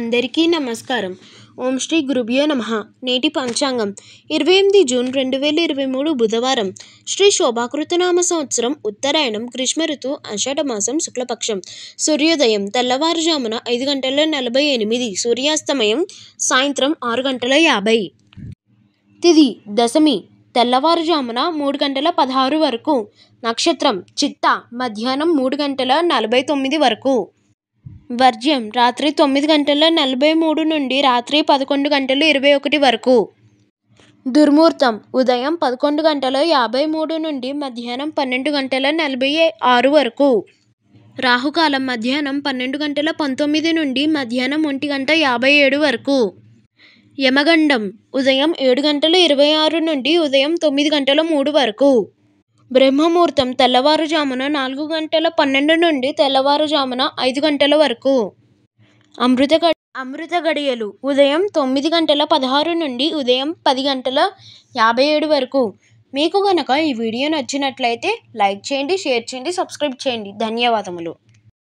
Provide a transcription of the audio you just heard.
అందరికీ నమస్కారం ఓం శ్రీ గురుభ్యో నమ నేటి పంచాంగం ఇరవై ఎనిమిది జూన్ రెండు వేల ఇరవై మూడు బుధవారం శ్రీ శోభాకృతనామ సంవత్సరం ఉత్తరాయణం గ్రీష్మ ఋతు మాసం శుక్లపక్షం సూర్యోదయం తెల్లవారుజామున ఐదు గంటల నలభై ఎనిమిది సూర్యాస్తమయం సాయంత్రం ఆరు గంటల యాభై తిది దశమి తెల్లవారుజామున మూడు గంటల పదహారు వరకు నక్షత్రం చిత్త మధ్యాహ్నం మూడు గంటల నలభై తొమ్మిది వరకు వర్జ్యం రాత్రి తొమ్మిది గంటల నలభై మూడు నుండి రాత్రి పదకొండు గంటలు ఇరవై ఒకటి వరకు దుర్ముహూర్తం ఉదయం పదకొండు గంటల యాభై మూడు నుండి మధ్యాహ్నం పన్నెండు గంటల నలభై ఆరు వరకు రాహుకాలం మధ్యాహ్నం పన్నెండు గంటల పంతొమ్మిది నుండి మధ్యాహ్నం ఒంటి గంట యాభై ఏడు వరకు యమగండం ఉదయం ఏడు గంటల ఇరవై ఆరు నుండి ఉదయం తొమ్మిది గంటల మూడు వరకు బ్రహ్మముహూర్తం తెల్లవారుజామున నాలుగు గంటల పన్నెండు నుండి తెల్లవారుజామున ఐదు గంటల వరకు అమృత గ అమృత గడియలు ఉదయం తొమ్మిది గంటల పదహారు నుండి ఉదయం పది గంటల యాభై ఏడు వరకు మీకు కనుక ఈ వీడియో నచ్చినట్లయితే లైక్ చేయండి షేర్ చేయండి సబ్స్క్రైబ్ చేయండి ధన్యవాదములు